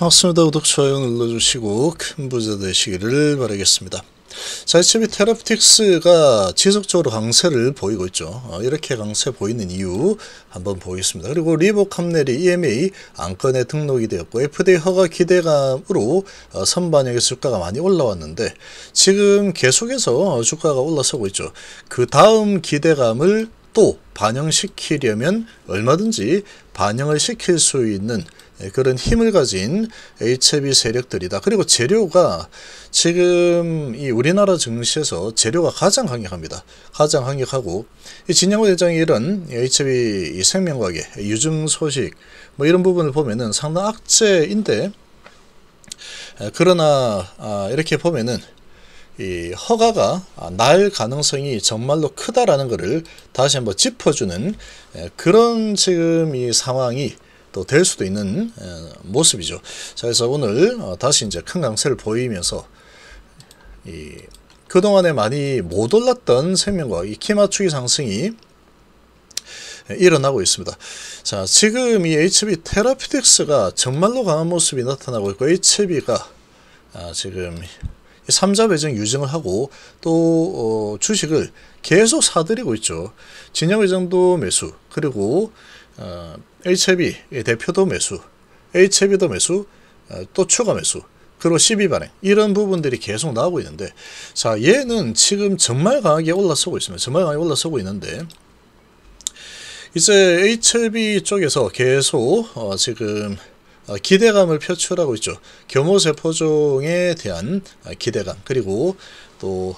반갑습니다. 구독, 좋아요 눌러주시고 큰 부자 되시기를 바라겠습니다. 자, 이집이 테라피틱스가 지속적으로 강세를 보이고 있죠. 어, 이렇게 강세 보이는 이유 한번 보겠습니다. 그리고 리복 함넬이 EMA 안건에 등록이 되었고 FDA 허가 기대감으로 어, 선반영의 주가가 많이 올라왔는데 지금 계속해서 어, 주가가 올라서고 있죠. 그 다음 기대감을 또 반영시키려면 얼마든지 반영을 시킬 수 있는 예, 그런 힘을 가진 HB 세력들이다. 그리고 재료가 지금 이 우리나라 증시에서 재료가 가장 강력합니다. 가장 강력하고 이진영호 대장이 이런 HB 생명과학의 유증 소식 뭐 이런 부분을 보면은 상당 악재인데 예, 그러나 아, 이렇게 보면은 이 허가가 날 가능성이 정말로 크다라는 것을 다시 한번 짚어주는 예, 그런 지금 이 상황이 또될 수도 있는 모습이죠. 자, 그래서 오늘 어, 다시 이제 큰 강세를 보이면서 이 그동안에 많이 못 올랐던 생명과 이 키맞추기 상승이 일어나고 있습니다. 자, 지금 이 HB 테라피틱스가 정말로 강한 모습이 나타나고 있고 HB가 아, 지금 3자 배정 유증을 하고 또 어, 주식을 계속 사들이고 있죠. 진영 의정도 매수 그리고 어, HB 대표도 매수, HB도 매수, 어, 또 추가 매수, 그리고 12반행 이런 부분들이 계속 나오고 있는데 자 얘는 지금 정말 강하게 올라서고 있습니다. 정말 강하게 올라서고 있는데 이제 HB 쪽에서 계속 어, 지금 어, 기대감을 표출하고 있죠. 겸모세포종에 대한 어, 기대감 그리고 또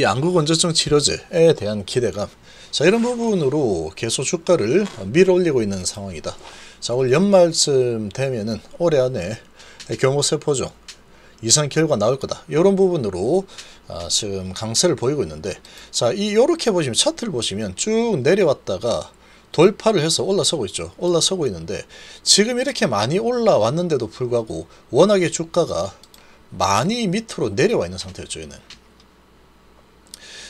이 안구건조증 치료제에 대한 기대감 자 이런 부분으로 계속 주가를 밀어올리고 있는 상황이다. 자 올 연말쯤 되면은 올해 안에 경호세포종 이상 결과 나올 거다. 이런 부분으로 아, 지금 강세를 보이고 있는데 자이 요렇게 보시면 차트를 보시면 쭉 내려왔다가 돌파를 해서 올라서고 있죠. 올라서고 있는데 지금 이렇게 많이 올라왔는데도 불구하고 워낙에 주가가 많이 밑으로 내려와 있는 상태였죠. 얘는.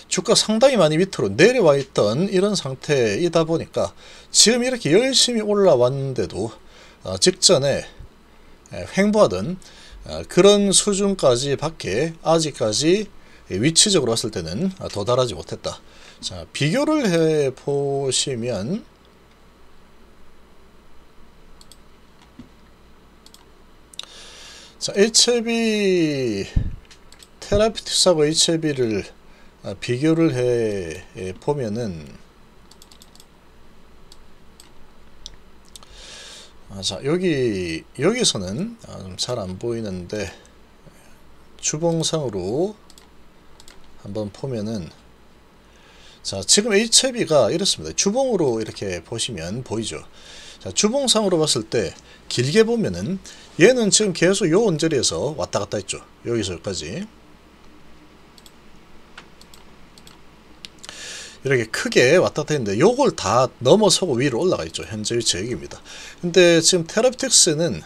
주가 상당히 많이 밑으로 내려와 있던 이런 상태이다 보니까 지금 이렇게 열심히 올라왔는데도 어, 직전에 횡보하던 어, 그런 수준까지 밖에 아직까지 위치적으로 봤을 때는 도달하지 못했다. 자, 비교를 해 보시면 자, HB 테라피틱스하고 HB를 아, 비교를 해 예, 보면은 아, 자 여기 여기서는 아, 잘안 보이는데 주봉상으로 한번 보면은 자 지금 H채비가 이렇습니다. 주봉으로 이렇게 보시면 보이죠. 자 주봉상으로 봤을 때 길게 보면은 얘는 지금 계속 요 언저리에서 왔다 갔다 했죠. 여기서 여기까지 이렇게 크게 왔다 갔다 했는데 요걸 다 넘어서고 위로 올라가 있죠. 현재 의치역입니다 근데 지금 테라피틱스는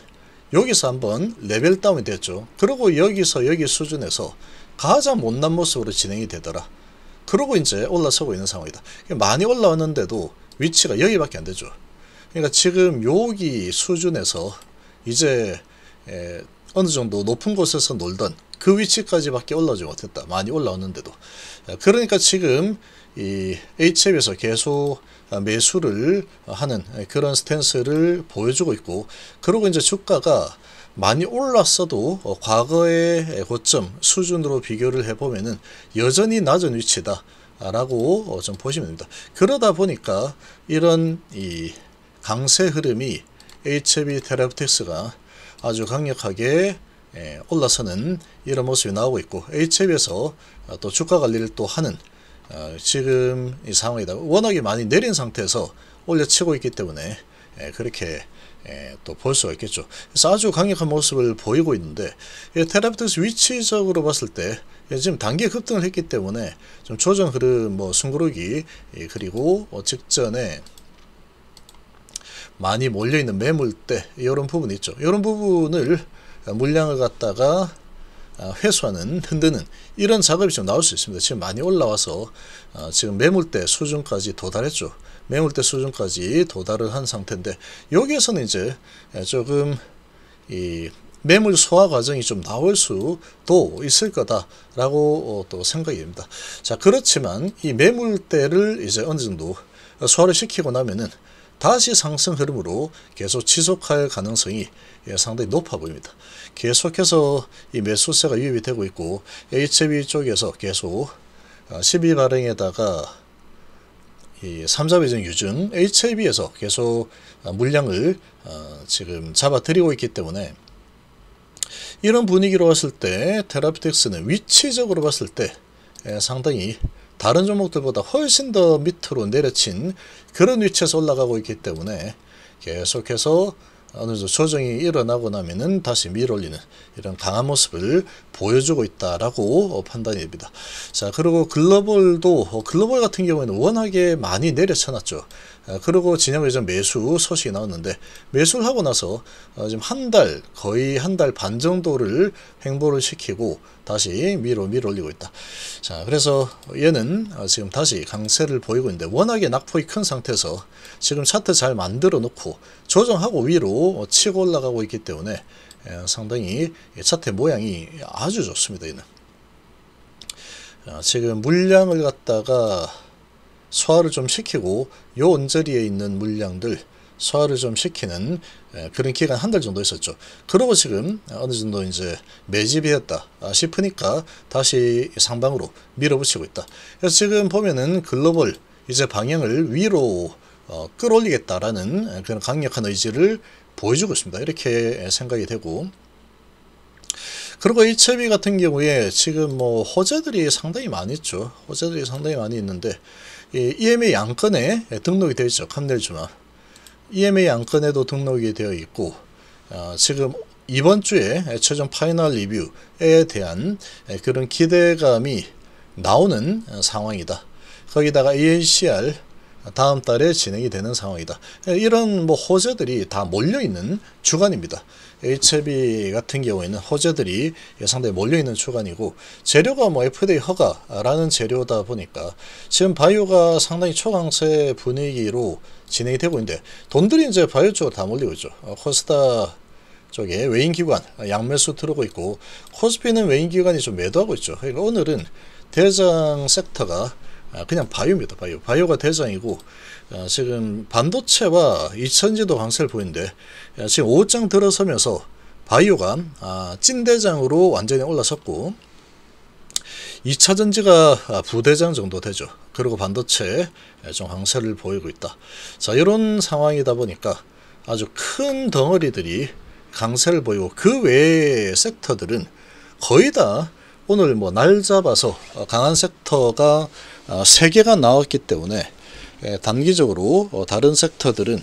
여기서 한번 레벨 다운이 됐죠. 그리고 여기서 여기 수준에서 가장 못난 모습으로 진행이 되더라. 그러고 이제 올라서고 있는 상황이다. 많이 올라왔는데도 위치가 여기밖에 안 되죠. 그러니까 지금 여기 수준에서 이제 어느 정도 높은 곳에서 놀던 그 위치까지밖에 올라오지 못했다. 많이 올라왔는데도. 그러니까 지금 이 H앱에서 계속 매수를 하는 그런 스탠스를 보여주고 있고 그리고 이제 주가가 많이 올랐어도 과거의 고점 수준으로 비교를 해보면 여전히 낮은 위치다 라고 좀 보시면 됩니다. 그러다 보니까 이런 이 강세 흐름이 HB 테라프텍스가 아주 강력하게 예, 올라서는 이런 모습이 나오고 있고 HF에서 어, 또 주가 관리를 또 하는 어, 지금 이 상황이다. 워낙에 많이 내린 상태에서 올려치고 있기 때문에 예, 그렇게 예, 또볼 수가 있겠죠. 그래서 아주 강력한 모습을 보이고 있는데 테라피트스 위치적으로 봤을 때 지금 단기 급등을 했기 때문에 좀 조정 흐름 뭐 숨고르기 그리고 뭐 직전에 많이 몰려있는 매물때 이런 부분이 있죠. 이런 부분을 그러니까 물량을 갖다가 아, 회수하는 흔드는 이런 작업이 좀 나올 수 있습니다. 지금 많이 올라와서 아, 지금 매물대 수준까지 도달했죠. 매물대 수준까지 도달을 한 상태인데 여기에서는 이제 예, 조금 이 매물 소화 과정이 좀 나올 수도 있을 거다라고 어, 또 생각이 됩니다. 자 그렇지만 이 매물대를 이제 어느 정도 소화를 시키고 나면은 다시 상승 흐름으로 계속 지속할 가능성이 예, 상당히 높아 보입니다. 계속해서 이 매수세가 유입이 되고 있고 HB e 쪽에서 계속 12 아, 발행에다가 이 3자 배정 유증 h e b 에서 계속 아, 물량을 아, 지금 잡아들이고 있기 때문에 이런 분위기로 봤을 때 테라피텍스는 위치적으로 봤을 때 예, 상당히 다른 종목들보다 훨씬 더 밑으로 내려친 그런 위치에서 올라가고 있기 때문에 계속해서 어느 정도 조정이 일어나고 나면은 다시 밀어올리는 이런 강한 모습을 보여주고 있다라고 판단이 됩니다. 자 그리고 글로벌도 어, 글로벌 같은 경우에는 워낙에 많이 내려쳐놨죠. 아, 그리고 지난 예전 매수 소식이 나왔는데 매수를 하고 나서 어, 지금 한 달 거의 한 달 반 정도를 횡보를 시키고 다시 위로 밀어올리고 있다. 자 그래서 얘는 어, 지금 다시 강세를 보이고 있는데 워낙에 낙폭이 큰 상태에서 지금 차트 잘 만들어 놓고 조정하고 위로 치고 올라가고 있기 때문에 예, 상당히 차트 모양이 아주 좋습니다. 이는 아, 지금 물량을 갖다가 소화를 좀 시키고 요 언저리에 있는 물량들 소화를 좀 시키는 예, 그런 기간 한 달 정도 있었죠. 그러고 지금 어느 정도 이제 매집이었다 싶으니까 다시 상방으로 밀어붙이고 있다. 그래서 지금 보면은 글로벌 이제 방향을 위로 어, 끌어올리겠다라는 그런 강력한 의지를 보여주고 있습니다. 이렇게 생각이 되고 그리고 HIB 같은 경우에 지금 뭐 호재들이 상당히 많이 있죠. 호재들이 상당히 많이 있는데 이 EMA 양건에 등록이 되어 있죠. 캄넬주만 EMA 양건에도 등록이 되어 있고 어, 지금 이번 주에 최종 파이널 리뷰에 대한 그런 기대감이 나오는 상황이다. 거기다가 ANCR 다음 달에 진행이 되는 상황이다. 이런 뭐 호재들이 다 몰려있는 주간입니다. HB 같은 경우에는 호재들이 상당히 몰려있는 주간이고 재료가 뭐 FDA 허가라는 재료다 보니까 지금 바이오가 상당히 초강세 분위기로 진행이 되고 있는데 돈들이 이제 바이오 쪽으로 다 몰리고 있죠. 어, 코스닥 쪽에 외인기관 양매수 들어오고 있고 코스피는 외인기관이 좀 매도하고 있죠. 그러니까 오늘은 대장 섹터가 아, 그냥 바이오입니다. 바이오. 바이오가 대장이고 아, 지금 반도체와 이천지도 강세를 보이는데 아, 지금 5장 들어서면서 바이오가 찐대장으로 완전히 올라섰고 2차 전지가 부대장 정도 되죠. 그리고 반도체 좀 강세를 보이고 있다. 자 이런 상황이다 보니까 아주 큰 덩어리들이 강세를 보이고 그 외의 섹터들은 거의 다 오늘 뭐 날 잡아서 어, 강한 섹터가 3개가 어, 나왔기 때문에 단기적으로 어, 다른 섹터들은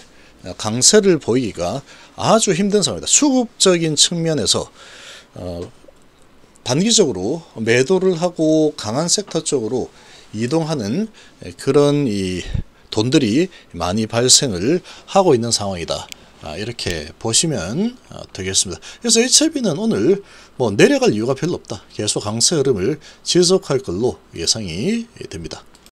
강세를 보이기가 아주 힘든 상황이다. 수급적인 측면에서 단기적으로 매도를 하고 강한 섹터 쪽으로 이동하는 그런 이 돈들이 많이 발생을 하고 있는 상황이다. 아, 이렇게 보시면 아, 되겠습니다. 그래서 HIV는 오늘 뭐 내려갈 이유가 별로 없다. 계속 강세 흐름을 지속할 걸로 예상이 됩니다.